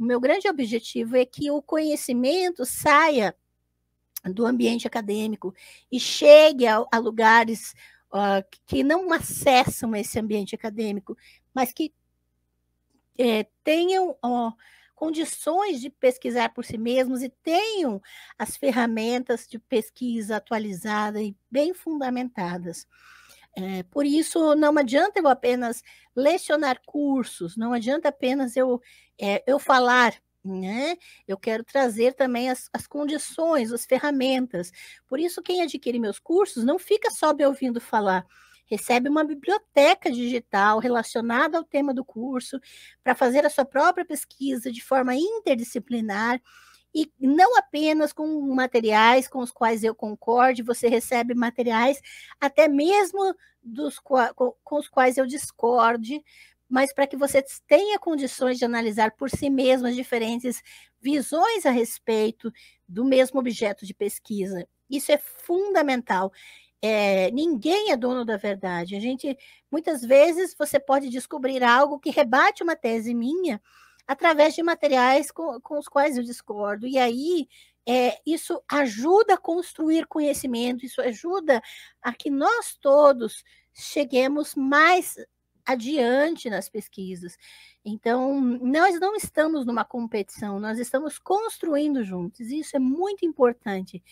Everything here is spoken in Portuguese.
O meu grande objetivo é que o conhecimento saia do ambiente acadêmico e chegue a, a lugares uh, que não acessam esse ambiente acadêmico, mas que é, tenham uh, condições de pesquisar por si mesmos e tenham as ferramentas de pesquisa atualizada e bem fundamentadas. É, por isso, não adianta eu apenas lecionar cursos, não adianta apenas eu, é, eu falar né? Eu quero trazer também as, as condições, as ferramentas. Por isso, quem adquire meus cursos não fica só me ouvindo falar. Recebe uma biblioteca digital relacionada ao tema do curso para fazer a sua própria pesquisa de forma interdisciplinar e não apenas com materiais com os quais eu concorde, você recebe materiais até mesmo dos, com, com os quais eu discorde, mas para que você tenha condições de analisar por si mesmo as diferentes visões a respeito do mesmo objeto de pesquisa. Isso é fundamental. É, ninguém é dono da verdade. A gente, muitas vezes, você pode descobrir algo que rebate uma tese minha, através de materiais com, com os quais eu discordo. E aí é, isso ajuda a construir conhecimento, isso ajuda a que nós todos cheguemos mais adiante nas pesquisas. Então, nós não estamos numa competição, nós estamos construindo juntos. e Isso é muito importante.